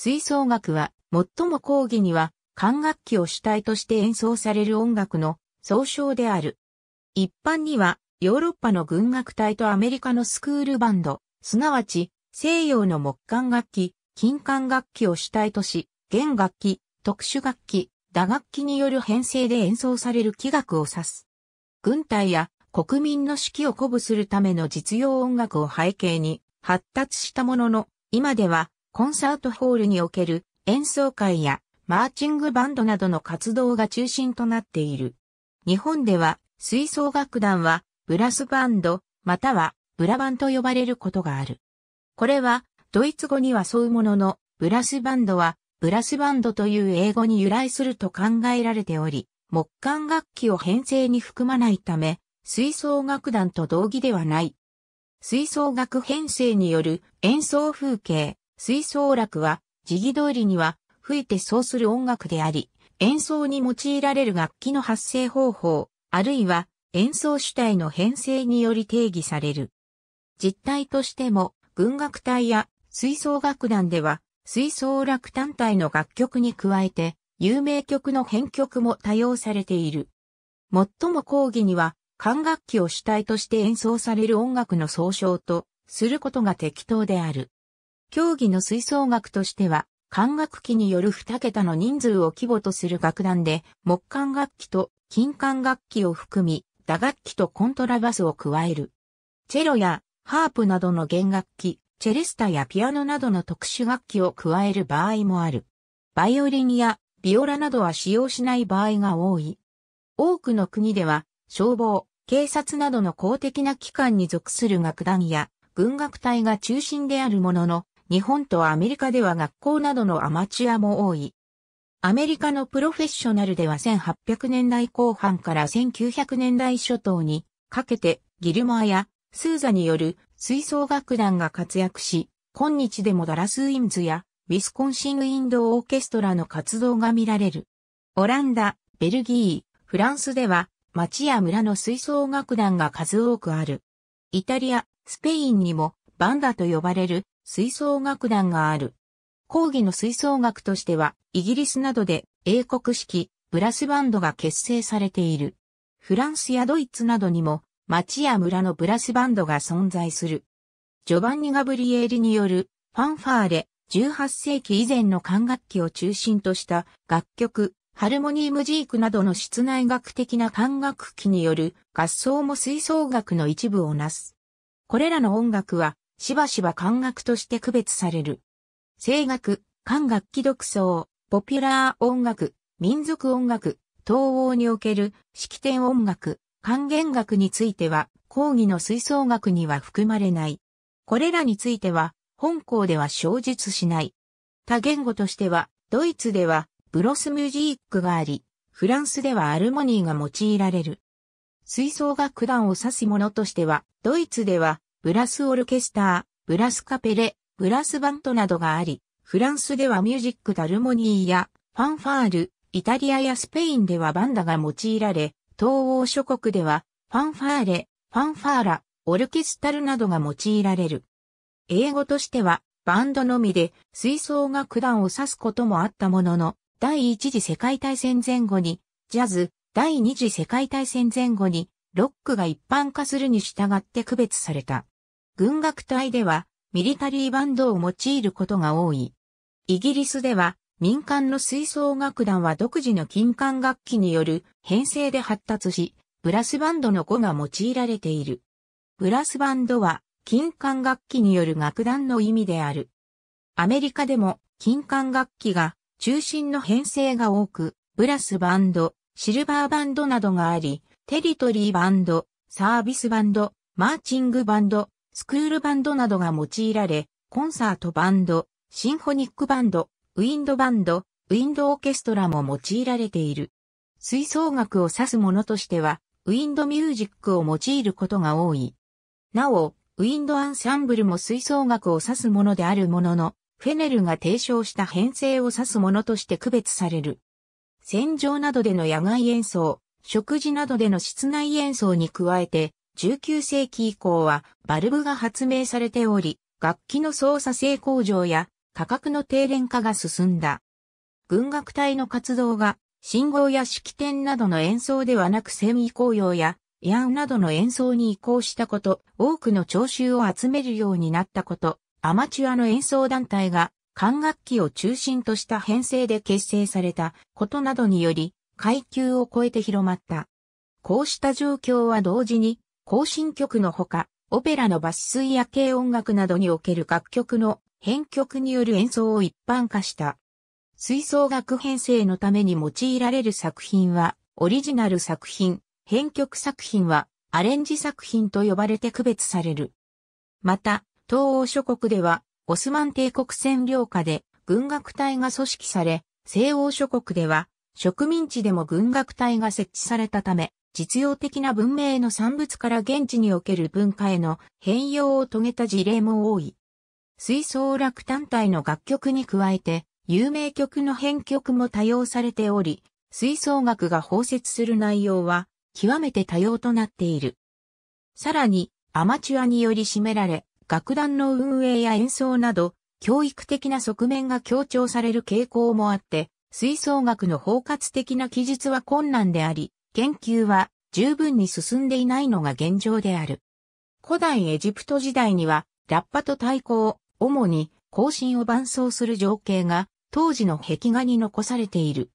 吹奏楽は、最も講義には、管楽器を主体として演奏される音楽の総称である。一般には、ヨーロッパの軍楽隊とアメリカのスクールバンド、すなわち、西洋の木管楽器、金管楽器を主体とし、弦楽器、特殊楽器、打楽器による編成で演奏される器楽を指す。軍隊や国民の士気を鼓舞するための実用音楽を背景に発達したものの、今ではコンサートホールにおける演奏会やマーチングバンドなどの活動が中心となっている。日本では吹奏楽団はブラスバンドまたはブラバンと呼ばれることがある。これはドイツ語にはそういうもののブラスバンドはブラスバンドという英語に由来すると考えられており、木管楽器を編成に含まないため、吹奏楽団と同義ではない。吹奏楽編成による演奏風景、吹奏楽は、時期通りには、吹いてそうする音楽であり、演奏に用いられる楽器の発生方法、あるいは演奏主体の編成により定義される。実態としても、軍楽隊や吹奏楽団では、吹奏楽単体の楽曲に加えて、有名曲の編曲も多用されている。最も講義には、管楽器を主体として演奏される音楽の総称とすることが適当である。競技の吹奏楽としては、管楽器による2桁の人数を規模とする楽団で、木管楽器と金管楽器を含み、打楽器とコントラバスを加える。チェロやハープなどの弦楽器、チェレスタやピアノなどの特殊楽器を加える場合もある。バイオリンやビオラなどは使用しない場合が多い。多くの国では、消防、警察などの公的な機関に属する楽団や、軍楽隊が中心であるものの、日本とアメリカでは学校などのアマチュアも多い。アメリカのプロフェッショナルでは1800年代後半から1900年代初頭にかけてギルモアやスーザによる吹奏楽団が活躍し、今日でもダラスウィンズやウィスコンシンウィンドオーケストラの活動が見られる。オランダ、ベルギー、フランスでは町や村の吹奏楽団が数多くある。イタリア、スペインにもバンダと呼ばれる吹奏楽団がある。講義の吹奏楽としては、イギリスなどで英国式、ブラスバンドが結成されている。フランスやドイツなどにも、町や村のブラスバンドが存在する。ジョバンニ・ガブリエーリによるファンファーレ、18世紀以前の管楽器を中心とした楽曲、ハルモニームジークなどの室内楽的な管楽器による合奏も吹奏楽の一部をなす。これらの音楽はしばしば漢学として区別される。声楽、漢楽器独奏、ポピュラー音楽、民族音楽、東欧における式典音楽、還元楽については、講義の吹奏楽には含まれない。これらについては、本校では承述しない。他言語としては、ドイツではブロスミュージックがあり、フランスではアルモニーが用いられる。吹奏楽団を指すものとしては、ドイツではブラスオルケスター、ブラスカペレ、ブラスバントなどがあり、フランスではミュージックダルモニーやファンファール、イタリアやスペインではバンダが用いられ、東欧諸国ではファンファーレ、ファンファーラ、オルケスタルなどが用いられる。英語としてはバンドのみで吹奏楽団を指すこともあったものの、第一次世界大戦前後にジャズ、第二次世界大戦前後にロックが一般化するに従って区別された。軍楽隊ではミリタリーバンドを用いることが多い。イギリスでは民間の吹奏楽団は独自の金管楽器による編成で発達し、ブラスバンドの語が用いられている。ブラスバンドは金管楽器による楽団の意味である。アメリカでも金管楽器が中心の編成が多く、ブラスバンド、シルバーバンドなどがあり、テリトリーバンド、サービスバンド、マーチングバンド、スクールバンドなどが用いられ、コンサートバンド、シンフォニックバンド、ウィンドバンド、ウィンドオーケストラも用いられている。吹奏楽を指すものとしては、ウィンドミュージックを用いることが多い。なお、ウィンドアンサンブルも吹奏楽を指すものであるものの、フェネルが提唱した編成を指すものとして区別される。戦場などでの野外演奏、食事などでの室内演奏に加えて、19世紀以降はバルブが発明されており、楽器の操作性向上や価格の低廉化が進んだ。軍楽隊の活動が信号や式典などの演奏ではなくセミ紅葉や慰安などの演奏に移行したこと、多くの聴衆を集めるようになったこと、アマチュアの演奏団体が管楽器を中心とした編成で結成されたことなどにより階級を超えて広まった。こうした状況は同時に行進曲のほか、オペラの抜粋や軽音楽などにおける楽曲の編曲による演奏を一般化した。吹奏楽編成のために用いられる作品は、オリジナル作品、編曲作品は、アレンジ作品と呼ばれて区別される。また、東欧諸国では、オスマン帝国占領下で軍楽隊が組織され、西欧諸国では、植民地でも軍楽隊が設置されたため、実用的な文明の産物から現地における文化への変容を遂げた事例も多い。水槽楽単体の楽曲に加えて、有名曲の編曲も多用されており、吹奏楽が包摂する内容は極めて多様となっている。さらに、アマチュアにより占められ、楽団の運営や演奏など、教育的な側面が強調される傾向もあって、吹奏楽の包括的な記述は困難であり、研究は十分に進んでいないのが現状である。古代エジプト時代には、ラッパと太鼓を、主に、行進を伴奏する情景が、当時の壁画に残されている。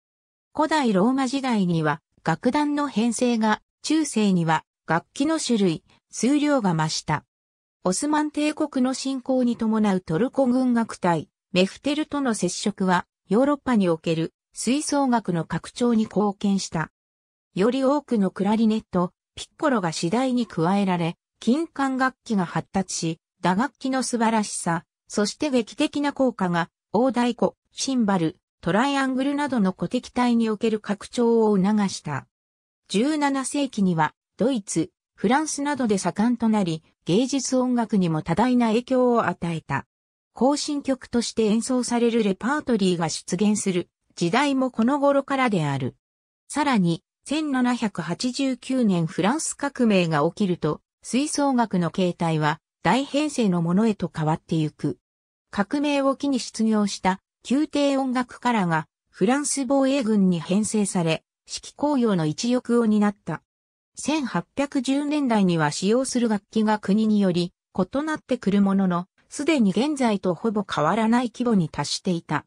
古代ローマ時代には、楽団の編成が、中世には、楽器の種類、数量が増した。オスマン帝国の侵攻に伴うトルコ軍楽隊、メフテルとの接触は、ヨーロッパにおける吹奏楽の拡張に貢献した。より多くのクラリネット、ピッコロが次第に加えられ、金管楽器が発達し、打楽器の素晴らしさ、そして劇的な効果が、大太鼓、シンバル、トライアングルなどの古敵体における拡張を促した。17世紀には、ドイツ、フランスなどで盛んとなり、芸術音楽にも多大な影響を与えた。行進曲として演奏されるレパートリーが出現する時代もこの頃からである。さらに、1789年フランス革命が起きると、吹奏楽の形態は大編成のものへと変わってゆく。革命を機に失業した宮廷音楽カラーがフランス防衛軍に編成され、指揮公用の一翼を担った。1810年代には使用する楽器が国により異なってくるものの、すでに現在とほぼ変わらない規模に達していた。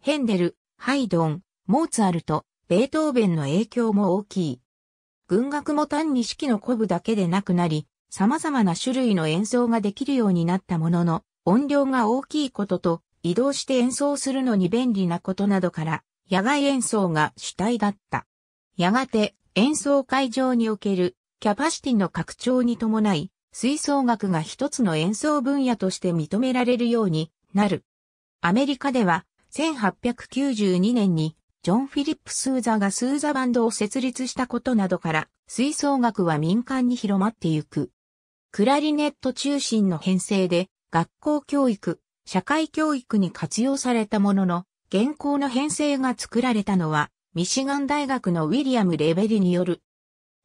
ヘンデル、ハイドン、モーツァルト、ベートーベンの影響も大きい。軍学も単に式の鼓舞だけでなくなり、様々な種類の演奏ができるようになったものの、音量が大きいことと、移動して演奏するのに便利なことなどから、野外演奏が主体だった。やがて、演奏会場におけるキャパシティの拡張に伴い、吹奏楽が一つの演奏分野として認められるようになる。アメリカでは1892年にジョン・フィリップ・スーザがスーザバンドを設立したことなどから、吹奏楽は民間に広まってゆく。クラリネット中心の編成で、学校教育、社会教育に活用されたものの、現行の編成が作られたのは、ミシガン大学のウィリアム・レベリによる。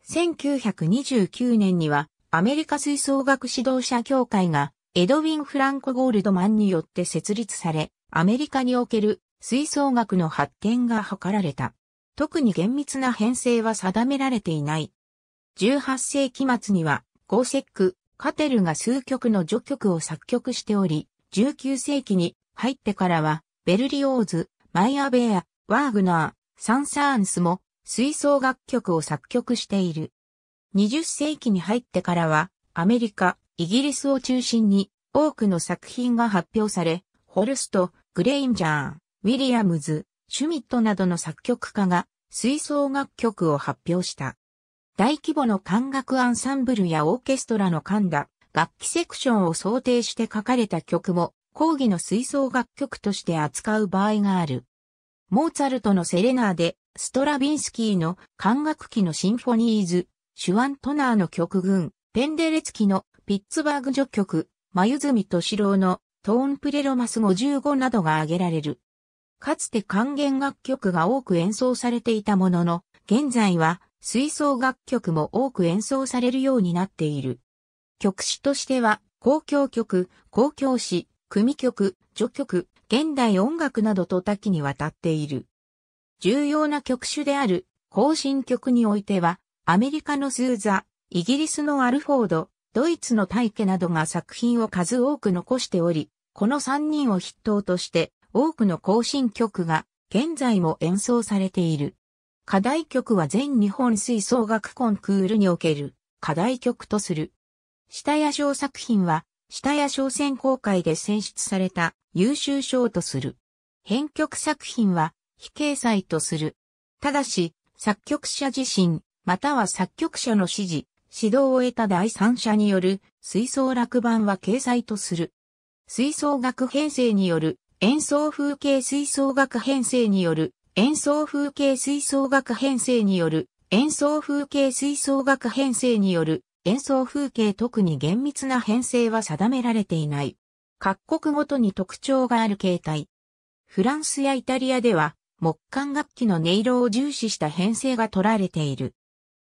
1929年には、アメリカ吹奏楽指導者協会が、エドウィン・フランコ・ゴールドマンによって設立され、アメリカにおける吹奏楽の発展が図られた。特に厳密な編成は定められていない。18世紀末には、ゴーセック、カテルが数曲の序曲を作曲しており、19世紀に入ってからは、ベルリオーズ、マイアベア、ワーグナー、サンサーンスも吹奏楽曲を作曲している。20世紀に入ってからは、アメリカ、イギリスを中心に多くの作品が発表され、ホルスト、グレインジャー、ウィリアムズ、シュミットなどの作曲家が吹奏楽曲を発表した。大規模の管楽アンサンブルやオーケストラの神田、楽器セクションを想定して書かれた曲も、講義の吹奏楽曲として扱う場合がある。モーツァルトのセレナーで、ストラビンスキーの管楽器のシンフォニーズ、シュワントナーの曲群、ペンデレツキのピッツバーグ序曲、マユズミ敏郎のトーンプレロマス55などが挙げられる。かつて管弦楽曲が多く演奏されていたものの、現在は吹奏楽曲も多く演奏されるようになっている。曲詞としては、公共曲、公共詩、組曲、序曲、現代音楽などと多岐にわたっている。重要な曲種である、行進曲においては、アメリカのスーザ、イギリスのアルフォード、ドイツの大家などが作品を数多く残しており、この3人を筆頭として、多くの行進曲が現在も演奏されている。課題曲は全日本吹奏楽コンクールにおける課題曲とする。下屋賞作品は下屋賞選考会で選出された優秀賞とする。編曲作品は非掲載とする。ただし、作曲者自身、または作曲者の指示、指導を得た第三者による吹奏楽版は掲載とする。吹奏楽編成による演奏風景吹奏楽編成による演奏風景吹奏楽編成による演奏風景吹奏楽編成による演奏風景特に厳密な編成は定められていない。各国ごとに特徴がある形態。フランスやイタリアでは木管楽器の音色を重視した編成が取られている。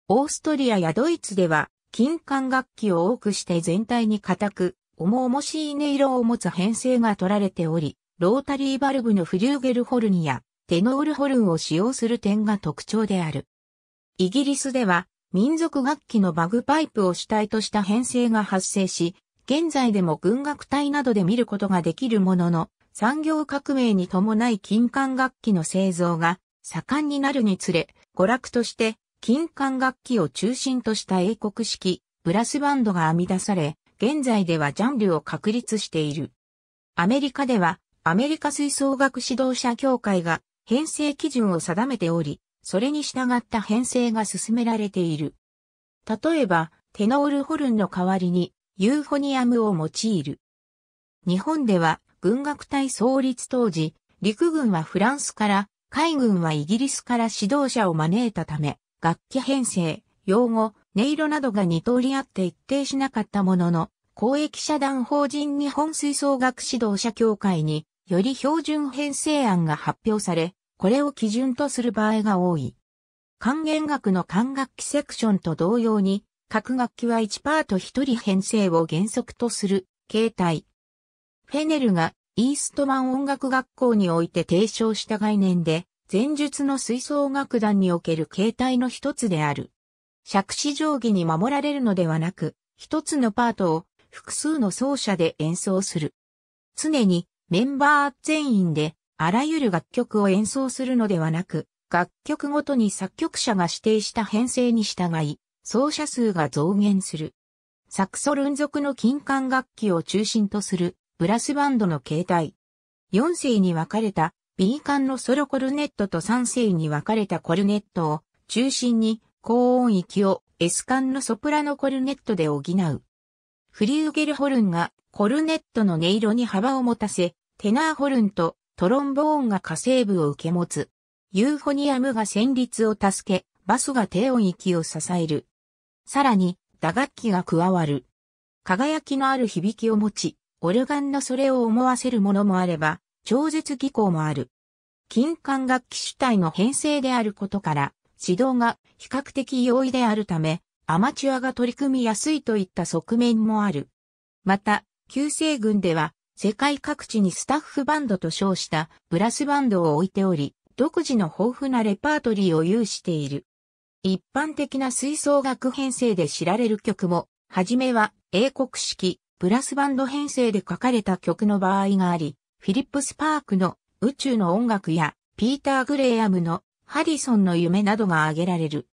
オーストリアやドイツでは金管楽器を多くして全体に硬く、重々しい音色を持つ編成が取られており、ロータリーバルブのフリューゲルホルンやテノールホルンを使用する点が特徴である。イギリスでは民族楽器のバグパイプを主体とした編成が発生し、現在でも軍楽隊などで見ることができるものの、産業革命に伴い金管楽器の製造が盛んになるにつれ、娯楽として金管楽器を中心とした英国式ブラスバンドが編み出され、現在ではジャンルを確立している。アメリカではアメリカ吹奏楽指導者協会が編成基準を定めており、それに従った編成が進められている。例えば、テノールホルンの代わりにユーフォニアムを用いる。日本では軍楽隊創立当時、陸軍はフランスから、海軍はイギリスから指導者を招いたため、楽器編成、用語、音色などが二通りあって一定しなかったものの、公益社団法人日本吹奏楽指導者協会により標準編成案が発表され、これを基準とする場合が多い。管弦楽の管楽器セクションと同様に、各楽器は1パート1人編成を原則とする形態。フェネルがイーストマン音楽学校において提唱した概念で、前述の吹奏楽団における形態の一つである。尺子定規に守られるのではなく、一つのパートを複数の奏者で演奏する。常にメンバー全員であらゆる楽曲を演奏するのではなく、楽曲ごとに作曲者が指定した編成に従い、奏者数が増減する。サクソ連続の金管楽器を中心とするブラスバンドの形態。4世に分かれた B 管のソロコルネットと3世に分かれたコルネットを中心に高音域を S 管のソプラノコルネットで補う。フリューゲルホルンがコルネットの音色に幅を持たせ、テナーホルンとトロンボーンが火星部を受け持つ。ユーフォニアムが旋律を助け、バスが低音域を支える。さらに、打楽器が加わる。輝きのある響きを持ち、オルガンのそれを思わせるものもあれば、超絶技巧もある。金管楽器主体の編成であることから、指導が比較的容易であるため、アマチュアが取り組みやすいといった側面もある。また、旧西軍では、世界各地にスタッフバンドと称したブラスバンドを置いており、独自の豊富なレパートリーを有している。一般的な吹奏楽編成で知られる曲も、はじめは英国式ブラスバンド編成で書かれた曲の場合があり、フィリップ・スパークの宇宙の音楽やピーター・グレイアムのハリソンの夢などが挙げられる。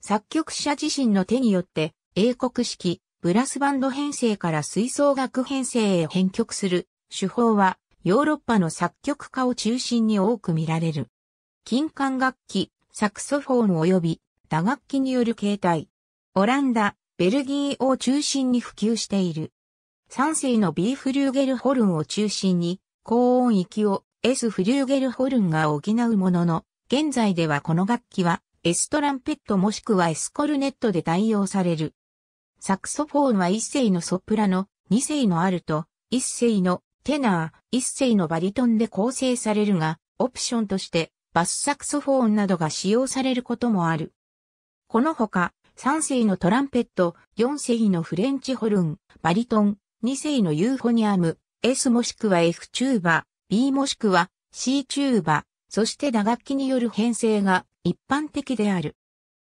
作曲者自身の手によって英国式ブラスバンド編成から吹奏楽編成へ編曲する手法はヨーロッパの作曲家を中心に多く見られる。金管楽器、サクソフォン及び打楽器による形態。オランダ、ベルギーを中心に普及している。3世の B フリューゲルホルンを中心に高音域を S フリューゲルホルンが補うものの、現在ではこの楽器は S トランペットもしくは S コルネットで代用される。サクソフォーンは一世のソプラノ、二世のアルト、一世のテナー、一世のバリトンで構成されるが、オプションとしてバスサクソフォーンなどが使用されることもある。このほか、三世のトランペット、四世のフレンチホルン、バリトン、二世のユーフォニアム、S もしくは F チューバ、B もしくは C チューバ、そして打楽器による編成が一般的である。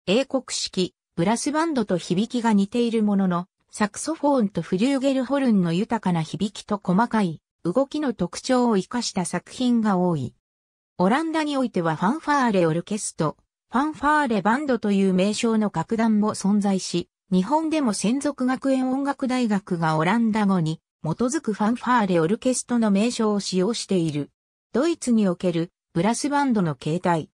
英国式、ブラスバンドと響きが似ているものの、サクソフォンとフリューゲルホルンの豊かな響きと細かい動きの特徴を活かした作品が多い。オランダにおいてはファンファーレオルケスト、ファンファーレバンドという名称の楽団も存在し、日本でも専属学園音楽大学がオランダ語に基づくファンファーレオルケストの名称を使用している。ドイツにおけるブラスバンドの形態。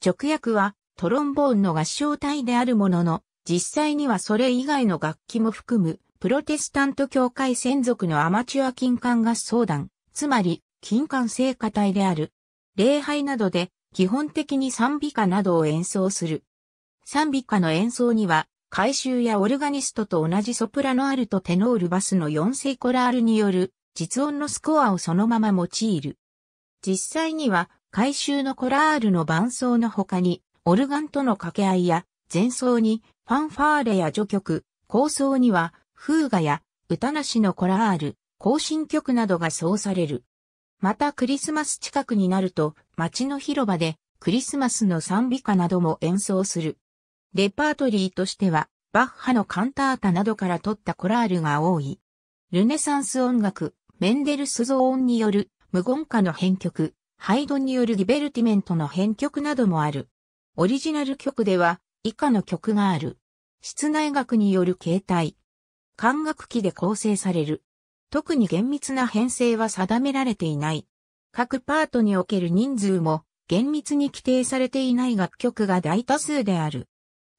直訳はトロンボーンの合唱体であるものの、実際にはそれ以外の楽器も含む、プロテスタント教会専属のアマチュア金管合奏団、つまり、金管聖歌隊である。礼拝などで、基本的に賛美歌などを演奏する。賛美歌の演奏には、回収やオルガニストと同じソプラノアルとテノールバスの4世コラールによる実音のスコアをそのまま用いる。実際には回収のコラールの伴奏の他にオルガンとの掛け合いや、前奏にファンファーレや序曲、構想には、風雅や歌なしのコラール、行進曲などが奏される。またクリスマス近くになると、街の広場でクリスマスの賛美歌なども演奏する。レパートリーとしては、バッハのカンタータなどから取ったコラールが多い。ルネサンス音楽、メンデルスゾーンによる無言歌の編曲、ハイドによるギベルティメントの編曲などもある。オリジナル曲では以下の曲がある。室内楽による形態。管楽器で構成される。特に厳密な編成は定められていない。各パートにおける人数も厳密に規定されていない楽曲が大多数である。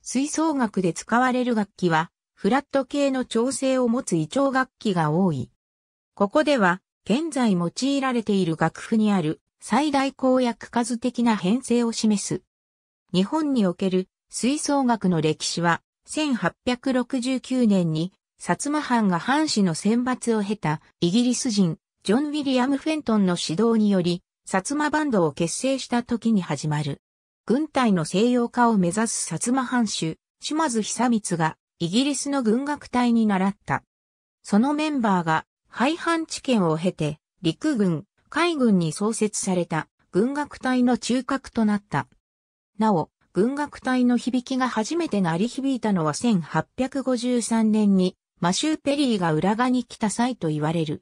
吹奏楽で使われる楽器は、フラット系の調整を持つ異腸楽器が多い。ここでは、現在用いられている楽譜にある最大公約数的な編成を示す日本における吹奏楽の歴史は、1869年に、薩摩藩が藩士の選抜を経たイギリス人、ジョン・ウィリアム・フェントンの指導により、薩摩バンドを結成した時に始まる。軍隊の西洋化を目指す薩摩藩主、島津久光が、イギリスの軍楽隊に習った。そのメンバーが、廃藩地権を経て、陸軍、海軍に創設された軍楽隊の中核となった。なお、軍楽隊の響きが初めて鳴り響いたのは1853年にマシュー・ペリーが浦賀に来た際と言われる。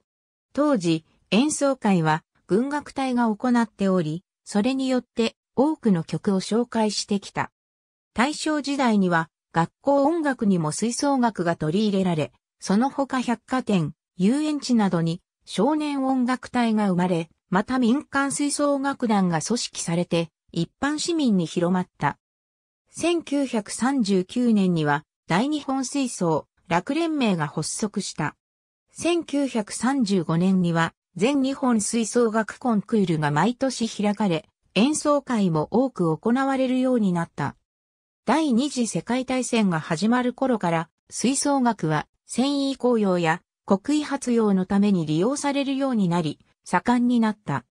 当時、演奏会は軍楽隊が行っており、それによって多くの曲を紹介してきた。大正時代には学校音楽にも吹奏楽が取り入れられ、その他百貨店、遊園地などに少年音楽隊が生まれ、また民間吹奏楽団が組織されて、一般市民に広まった。1939年には大日本水槽楽連盟が発足した。1935年には全日本水槽楽コンクールが毎年開かれ、演奏会も多く行われるようになった。第二次世界大戦が始まる頃から、水槽楽は繊維工用や国威発揚のために利用されるようになり、盛んになった。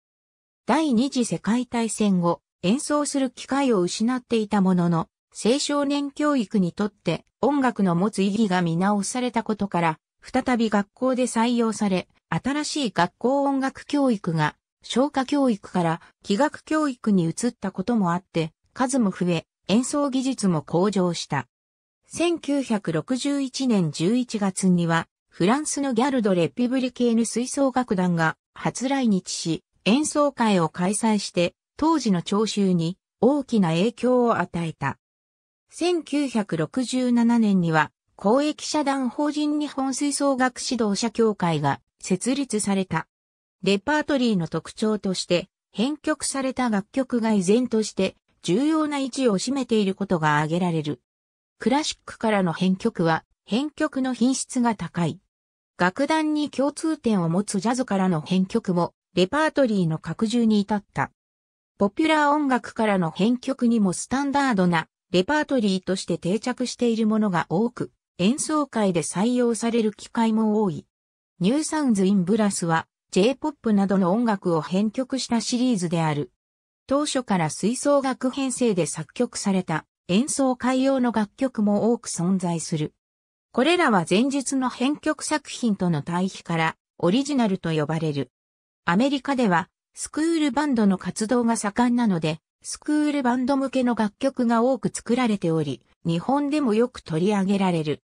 第二次世界大戦後、演奏する機会を失っていたものの、青少年教育にとって音楽の持つ意義が見直されたことから、再び学校で採用され、新しい学校音楽教育が、消化教育から器楽教育に移ったこともあって、数も増え、演奏技術も向上した。1961年11月には、フランスのギャルド・レピブリケーヌ吹奏楽団が初来日し、演奏会を開催して当時の聴衆に大きな影響を与えた。1967年には公益社団法人日本吹奏楽指導者協会が設立された。レパートリーの特徴として編曲された楽曲が依然として重要な位置を占めていることが挙げられる。クラシックからの編曲は編曲の品質が高い。楽団に共通点を持つジャズからの編曲もレパートリーの拡充に至った。ポピュラー音楽からの編曲にもスタンダードなレパートリーとして定着しているものが多く、演奏会で採用される機会も多い。ニューサウンズ・イン・ブラスは J-POP などの音楽を編曲したシリーズである。当初から吹奏楽編成で作曲された演奏会用の楽曲も多く存在する。これらは前述の編曲作品との対比からオリジナルと呼ばれる。アメリカではスクールバンドの活動が盛んなので、スクールバンド向けの楽曲が多く作られており、日本でもよく取り上げられる。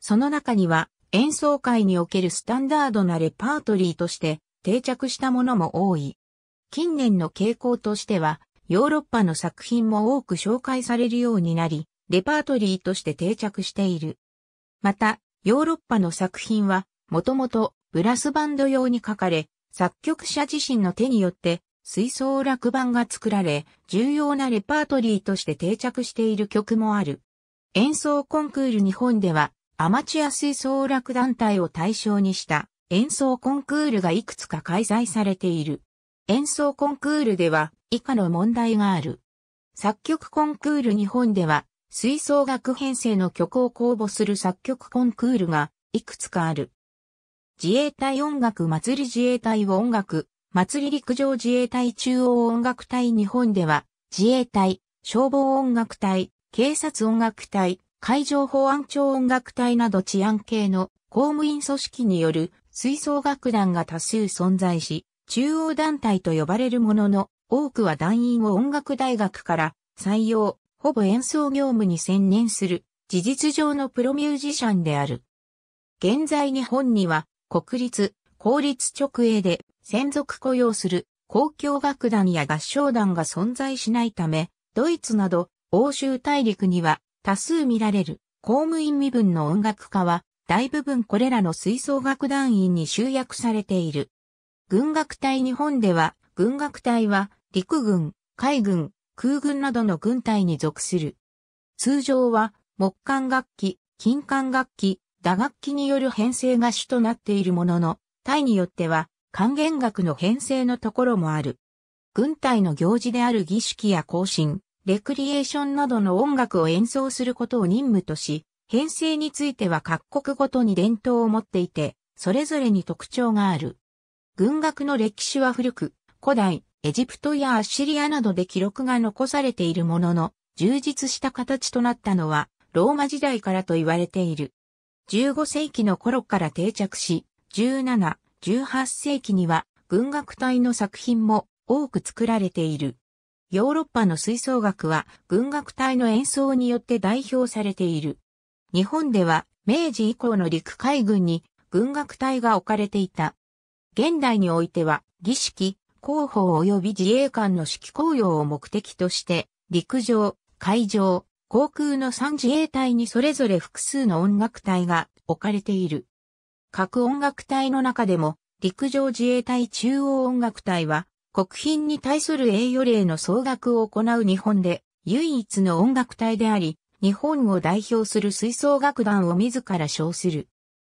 その中には、演奏会におけるスタンダードなレパートリーとして定着したものも多い。近年の傾向としては、ヨーロッパの作品も多く紹介されるようになり、レパートリーとして定着している。また、ヨーロッパの作品は、もともとブラスバンド用に書かれ、作曲者自身の手によって水槽楽盤が作られ、重要なレパートリーとして定着している曲もある。演奏コンクール日本では、アマチュア吹奏楽団体を対象にした演奏コンクールがいくつか開催されている。演奏コンクールでは以下の問題がある。作曲コンクール日本では吹奏楽編成の曲を公募する作曲コンクールがいくつかある。自衛隊音楽祭り自衛隊音楽、祭り陸上自衛隊中央音楽隊日本では、自衛隊、消防音楽隊、警察音楽隊、海上保安庁音楽隊など治安系の公務員組織による吹奏楽団が多数存在し、中央団体と呼ばれるものの、多くは団員を音楽大学から採用、ほぼ演奏業務に専念する、事実上のプロミュージシャンである。現在日本には国立、公立直営で専属雇用する公共楽団や合唱団が存在しないため、ドイツなど欧州大陸には多数見られる公務員身分の音楽家は大部分これらの吹奏楽団員に集約されている。軍楽隊日本では、軍楽隊は陸軍、海軍、空軍などの軍隊に属する。通常は木管楽器、金管楽器、打楽器による編成が主となっているものの、タイによっては還元楽の編成のところもある。軍隊の行事である儀式や行進、レクリエーションなどの音楽を演奏することを任務とし、編成については各国ごとに伝統を持っていて、それぞれに特徴がある。軍楽の歴史は古く、古代、エジプトやアッシリアなどで記録が残されているものの、充実した形となったのは、ローマ時代からと言われている。15世紀の頃から定着し、17、18世紀には軍楽隊の作品も多く作られている。ヨーロッパの吹奏楽は軍楽隊の演奏によって代表されている。日本では明治以降の陸海軍に軍楽隊が置かれていた。現代においては儀式、広報及び自衛官の指揮公用を目的として陸上、海上、航空の3自衛隊にそれぞれ複数の音楽隊が置かれている。各音楽隊の中でも、陸上自衛隊中央音楽隊は、国賓に対する栄誉礼の総額を行う日本で唯一の音楽隊であり、日本を代表する吹奏楽団を自ら称する。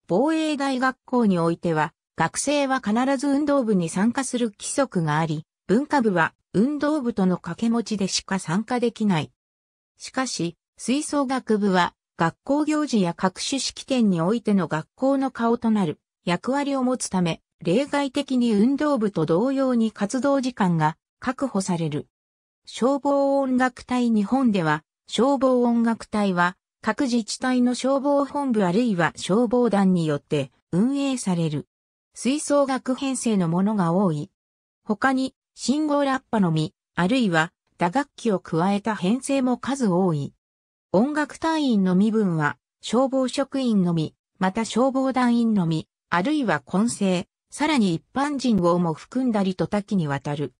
防衛大学校においては、学生は必ず運動部に参加する規則があり、文化部は運動部との掛け持ちでしか参加できない。しかし、吹奏楽部は学校行事や各種式典においての学校の顔となる役割を持つため、例外的に運動部と同様に活動時間が確保される。消防音楽隊日本では、消防音楽隊は各自治体の消防本部あるいは消防団によって運営される。吹奏楽編成のものが多い。他に、信号ラッパのみ、あるいは打楽器を加えた編成も数多い。音楽隊員の身分は、消防職員のみ、また消防団員のみ、あるいは混成、さらに一般人をも含んだりと多岐にわたる。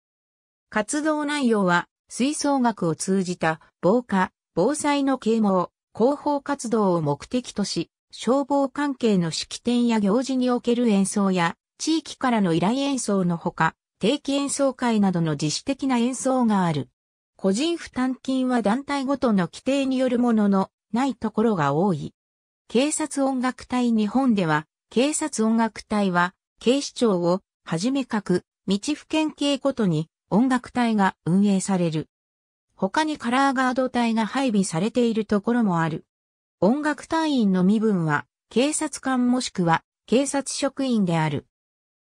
活動内容は、吹奏楽を通じた防火、防災の啓蒙、広報活動を目的とし、消防関係の式典や行事における演奏や、地域からの依頼演奏のほか、定期演奏会などの自主的な演奏がある。個人負担金は団体ごとの規定によるもののないところが多い。警察音楽隊日本では、警察音楽隊は、警視庁をはじめ各、道府県警ごとに音楽隊が運営される。他にカラーガード隊が配備されているところもある。音楽隊員の身分は、警察官もしくは警察職員である。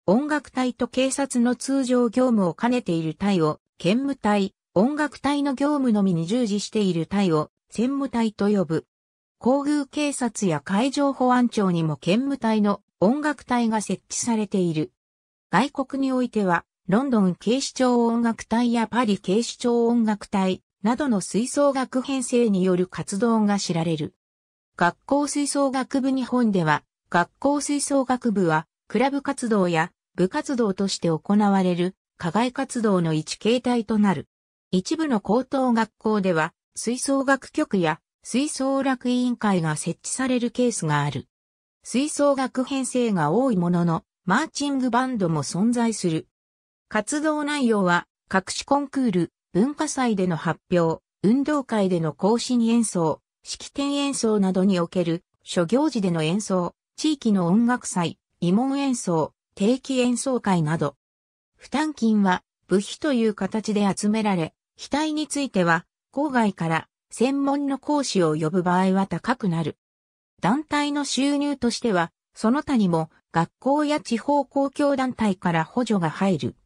音楽隊と警察の通常業務を兼ねている隊を、兼務隊、音楽隊の業務のみに従事している隊を専務隊と呼ぶ。皇宮警察や海上保安庁にも兼務隊の音楽隊が設置されている。外国においては、ロンドン警視庁音楽隊やパリ警視庁音楽隊などの吹奏楽編成による活動が知られる。学校吹奏楽部日本では、学校吹奏楽部は、クラブ活動や部活動として行われる課外活動の一形態となる。一部の高等学校では、吹奏楽局や吹奏楽委員会が設置されるケースがある。吹奏楽編成が多いものの、マーチングバンドも存在する。活動内容は、各種コンクール、文化祭での発表、運動会での更新演奏、式典演奏などにおける、諸行事での演奏、地域の音楽祭、慰問演奏、定期演奏会など。負担金は、部費という形で集められ、額については、郊外から専門の講師を呼ぶ場合は高くなる。団体の収入としては、その他にも学校や地方公共団体から補助が入る。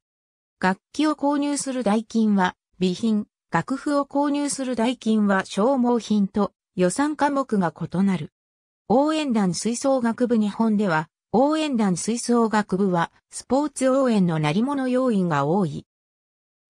楽器を購入する代金は、備品、楽譜を購入する代金は消耗品と予算科目が異なる。応援団吹奏楽部日本では、応援団吹奏楽部はスポーツ応援の成り物要員が多い。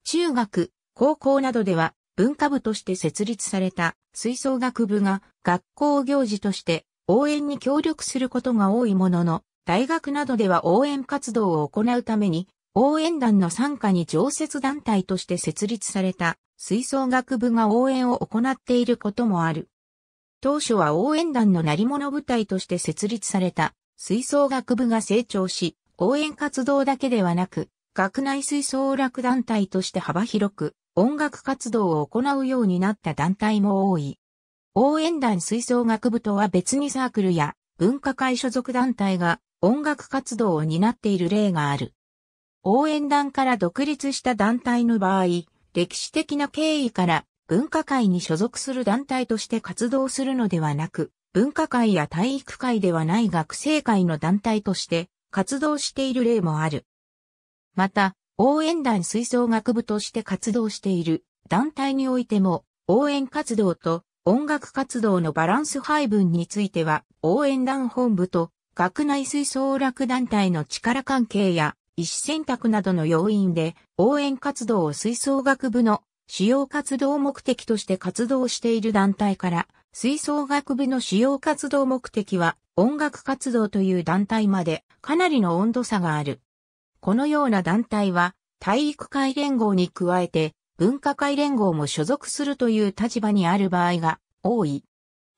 中学、高校などでは文化部として設立された吹奏楽部が学校行事として応援に協力することが多いものの、大学などでは応援活動を行うために、応援団の参加に常設団体として設立された吹奏楽部が応援を行っていることもある。当初は応援団の成り物部隊として設立された吹奏楽部が成長し、応援活動だけではなく、学内吹奏楽団体として幅広く音楽活動を行うようになった団体も多い。応援団吹奏楽部とは別にサークルや文化会所属団体が音楽活動を担っている例がある。応援団から独立した団体の場合、歴史的な経緯から文化会に所属する団体として活動するのではなく、文化会や体育会ではない学生会の団体として活動している例もある。また、応援団吹奏楽部として活動している団体においても、応援活動と音楽活動のバランス配分については、応援団本部と学内吹奏楽団体の力関係や意思選択などの要因で、応援活動を吹奏楽部の主要活動目的として活動している団体から、吹奏楽部の主要活動目的は音楽活動という団体までかなりの温度差がある。このような団体は体育会連合に加えて文化会連合も所属するという立場にある場合が多い。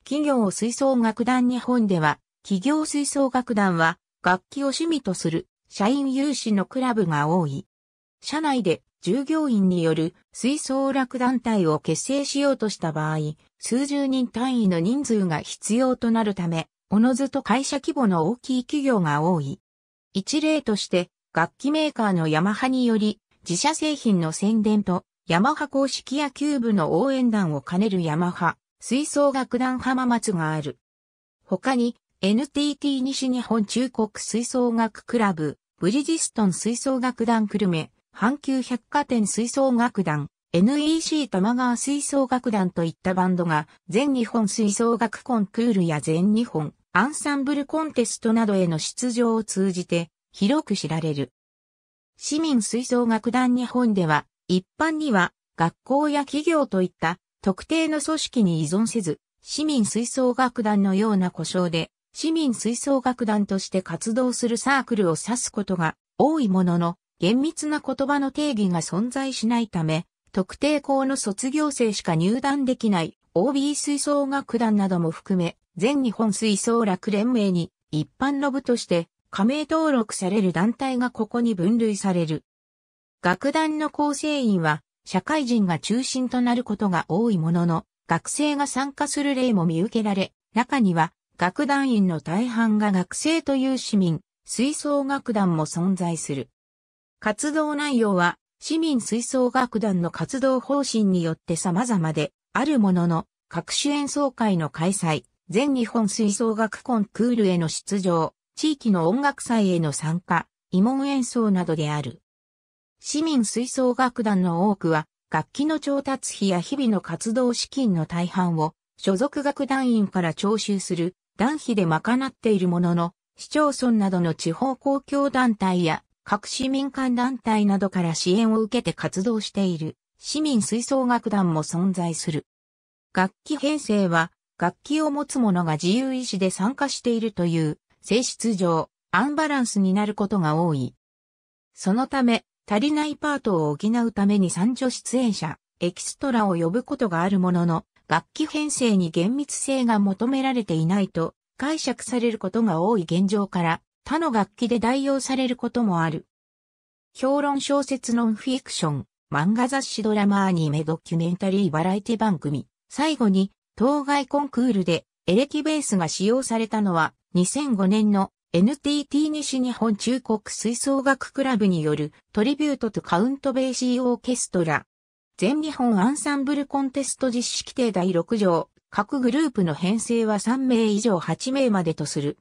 企業吹奏楽団日本では企業吹奏楽団は楽器を趣味とする社員有志のクラブが多い。社内で従業員による吹奏楽団体を結成しようとした場合、数十人単位の人数が必要となるため、おのずと会社規模の大きい企業が多い。一例として、楽器メーカーのヤマハにより、自社製品の宣伝と、ヤマハ公式野球部の応援団を兼ねるヤマハ、吹奏楽団浜松がある。他に、NTT 西日本中国吹奏楽クラブ、ブリジストン吹奏楽団久留米、阪急百貨店吹奏楽団、NEC 玉川吹奏楽団といったバンドが、全日本吹奏楽コンクールや全日本アンサンブルコンテストなどへの出場を通じて、広く知られる。市民吹奏楽団日本では、一般には学校や企業といった特定の組織に依存せず、市民吹奏楽団のような故障で、市民吹奏楽団として活動するサークルを指すことが多いものの、厳密な言葉の定義が存在しないため、特定校の卒業生しか入団できない OB 吹奏楽団なども含め、全日本吹奏楽連盟に一般の部として加盟登録される団体がここに分類される。楽団の構成員は、社会人が中心となることが多いものの、学生が参加する例も見受けられ、中には、楽団員の大半が学生という市民、吹奏楽団も存在する。活動内容は、市民吹奏楽団の活動方針によって様々で、あるものの、各種演奏会の開催、全日本吹奏楽コンクールへの出場、地域の音楽祭への参加、慰問演奏などである。市民吹奏楽団の多くは、楽器の調達費や日々の活動資金の大半を、所属楽団員から徴収する団費で賄っているものの、市町村などの地方公共団体や各市民間団体などから支援を受けて活動している市民吹奏楽団も存在する。楽器編成は楽器を持つ者が自由意志で参加しているという性質上、アンバランスになることが多い。そのため、足りないパートを補うために三女出演者、エキストラを呼ぶことがあるものの、楽器編成に厳密性が求められていないと解釈されることが多い現状から他の楽器で代用されることもある。評論小説ノンフィクション、漫画雑誌ドラマアニメドキュメンタリーバラエティ番組、最後に当該コンクールでエレキベースが使用されたのは2005年の NTT 西日本中国吹奏楽クラブによるトリビュートとカウントベーシーオーケストラ。全日本アンサンブルコンテスト実施規定第6条。各グループの編成は3名以上8名までとする。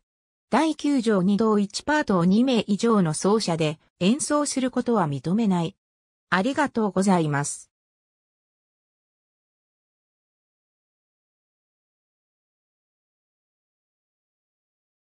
第9条2同1パートを2名以上の奏者で演奏することは認めない。ありがとうございます。